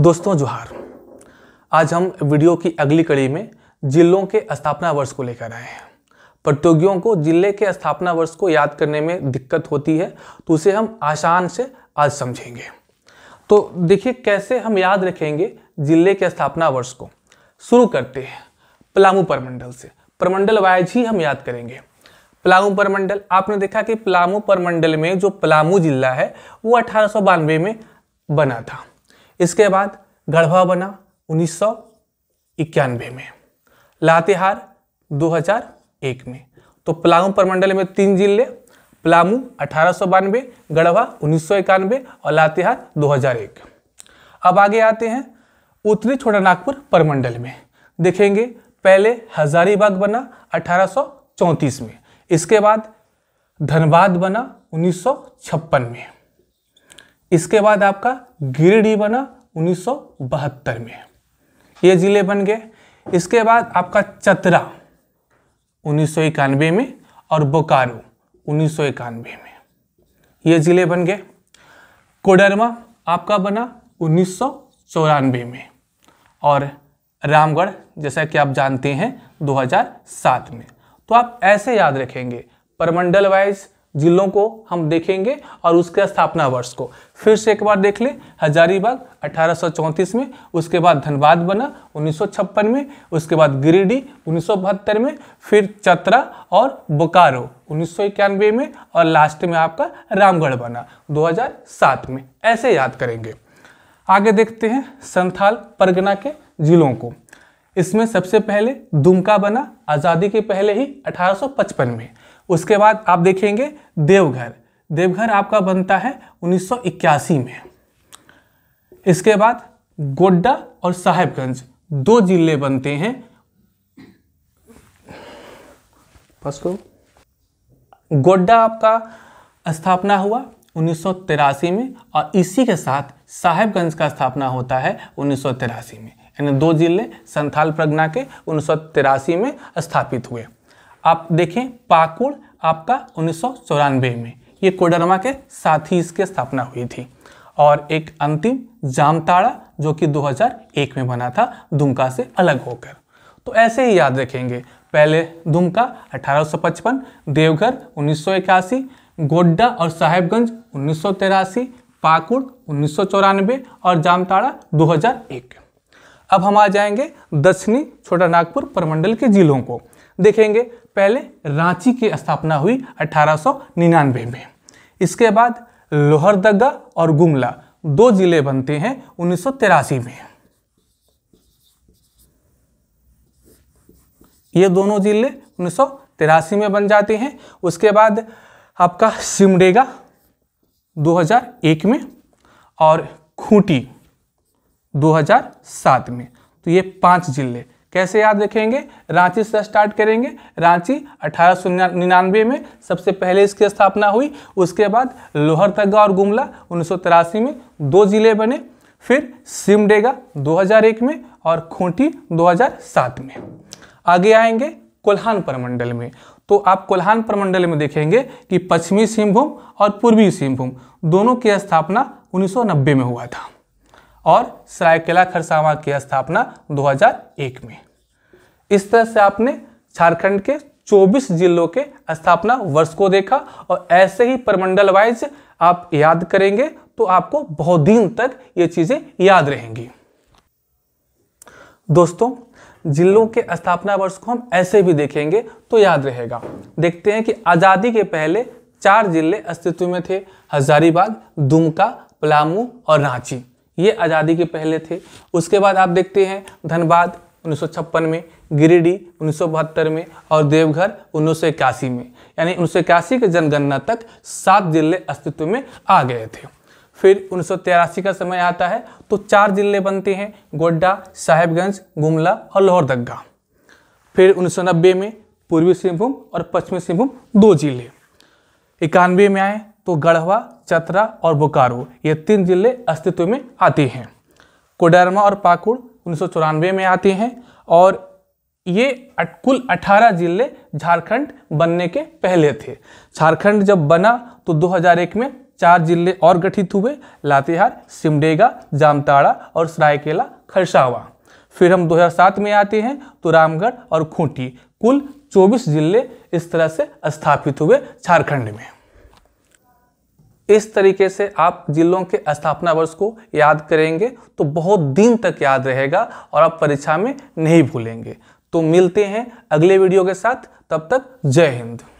दोस्तों जोहार आज हम वीडियो की अगली कड़ी में जिलों के स्थापना वर्ष को लेकर आए हैं प्रतियोगियों को जिले के स्थापना वर्ष को याद करने में दिक्कत होती है तो उसे हम आसान से आज समझेंगे तो देखिए कैसे हम याद रखेंगे जिले के स्थापना वर्ष को शुरू करते हैं पलामू परमंडल से परमंडल वाइज ही हम याद करेंगे पलामू परमंडल आपने देखा कि पलामू परमंडल में जो पलामू जिला है वो अठारह में बना था इसके बाद गढ़वा बना उन्नीस में लातेहार 2001 में तो पलामू प्रमंडल में तीन जिले पलामू अठारह गढ़वा उन्नीस और लातेहार 2001 अब आगे आते हैं उत्तरी छोटा नागपुर परमंडल में देखेंगे पहले हजारीबाग बना अठारह में इसके बाद धनबाद बना उन्नीस में इसके बाद आपका गिरिडीह बना उन्नीस में ये ज़िले बन गए इसके बाद आपका चतरा उन्नीस में और बोकारो उन्नीस में ये ज़िले बन गए कोडरमा आपका बना उन्नीस में और रामगढ़ जैसा कि आप जानते हैं 2007 में तो आप ऐसे याद रखेंगे परमंडल वाइज जिलों को हम देखेंगे और उसके स्थापना वर्ष को फिर से एक बार देख लें हजारीबाग अठारह में उसके बाद धनबाद बना 1956 में उसके बाद गिरिडीह उन्नीस में फिर चतरा और बोकारो उन्नीस में और लास्ट में आपका रामगढ़ बना 2007 में ऐसे याद करेंगे आगे देखते हैं संथाल परगना के जिलों को इसमें सबसे पहले दुमका बना आज़ादी के पहले ही अठारह में उसके बाद आप देखेंगे देवघर देवघर आपका बनता है 1981 में इसके बाद गोड्डा और साहेबगंज दो जिले बनते हैं को गोड्डा आपका स्थापना हुआ उन्नीस में और इसी के साथ साहेबगंज का स्थापना होता है उन्नीस में यानी दो जिले संथाल प्रज्ञा के उन्नीस में स्थापित हुए आप देखें पाकुड़ आपका उन्नीस में ये कोडरमा के साथ ही इसकी स्थापना हुई थी और एक अंतिम जामताड़ा जो कि 2001 में बना था दुमका से अलग होकर तो ऐसे ही याद रखेंगे पहले दुमका 1855, देवघर उन्नीस गोड्डा और साहेबगंज उन्नीस पाकुड़ उन्नीस और जामताड़ा 2001 अब हम आ जाएंगे दक्षिणी छोटा नागपुर परमंडल के जिलों को देखेंगे पहले रांची की स्थापना हुई 1899 में इसके बाद लोहरदगा और गुमला दो जिले बनते हैं उन्नीस में ये दोनों जिले उन्नीस में बन जाते हैं उसके बाद आपका सिमडेगा 2001 में और खूंटी 2007 में तो ये पांच जिले कैसे याद रखेंगे रांची से स्टार्ट करेंगे रांची अठारह में सबसे पहले इसकी स्थापना हुई उसके बाद लोहरतगा और गुमला उन्नीस में दो जिले बने फिर सिमडेगा 2001 में और खूंटी 2007 में आगे आएंगे कोल्हान प्रमंडल में तो आप कोल्हान प्रमंडल में देखेंगे कि पश्चिमी सिंहभूम और पूर्वी सिंहभूम दोनों की स्थापना 1990 में हुआ था और सरायकेला खरसावा की स्थापना 2001 में इस तरह से आपने झारखंड के 24 जिलों के स्थापना वर्ष को देखा और ऐसे ही परमंडल वाइज आप याद करेंगे तो आपको बहुत दिन तक ये चीज़ें याद रहेंगी दोस्तों जिलों के स्थापना वर्ष को हम ऐसे भी देखेंगे तो याद रहेगा देखते हैं कि आज़ादी के पहले चार जिले अस्तित्व में थे हजारीबाग दुमका पलामू और रांची ये आज़ादी के पहले थे उसके बाद आप देखते हैं धनबाद उन्नीस में गिरिडीह उन्नीस में और देवघर उन्नीस में यानी उन्नीस के जनगणना तक सात जिले अस्तित्व में आ गए थे फिर उन्नीस का समय आता है तो चार जिले बनते हैं गोड्डा साहेबगंज गुमला और लोहरदग्गा फिर उन्नीस में पूर्वी सिंहभूम और पश्चिमी सिंहभूम दो जिले इक्यानवे में आए तो गढ़वा चतरा और बोकारो ये तीन जिले अस्तित्व में आते हैं कोडरमा और पाकुड़ उन्नीस में आते हैं और ये कुल 18 जिले झारखंड बनने के पहले थे झारखंड जब बना तो 2001 में चार जिले और गठित हुए लातेहार सिमडेगा जामताड़ा और सरायकेला खरसावा फिर हम 2007 में आते हैं तो रामगढ़ और खूंटी कुल 24 जिले इस तरह से स्थापित हुए झारखंड में इस तरीके से आप जिलों के स्थापना वर्ष को याद करेंगे तो बहुत दिन तक याद रहेगा और आप परीक्षा में नहीं भूलेंगे तो मिलते हैं अगले वीडियो के साथ तब तक जय हिंद